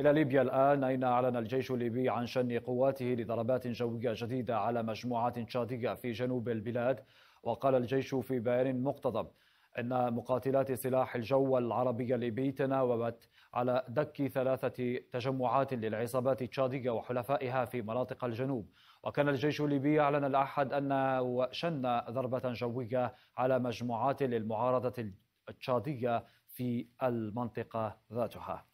إلى ليبيا الآن أين أعلن الجيش الليبي عن شن قواته لضربات جوية جديدة على مجموعات تشادية في جنوب البلاد وقال الجيش في بيان مقتضب أن مقاتلات سلاح الجو العربي الليبي تناوبت على دك ثلاثة تجمعات للعصابات التشادية وحلفائها في مناطق الجنوب وكان الجيش الليبي أعلن الأحد أنه شن ضربة جوية على مجموعات للمعارضة التشادية في المنطقة ذاتها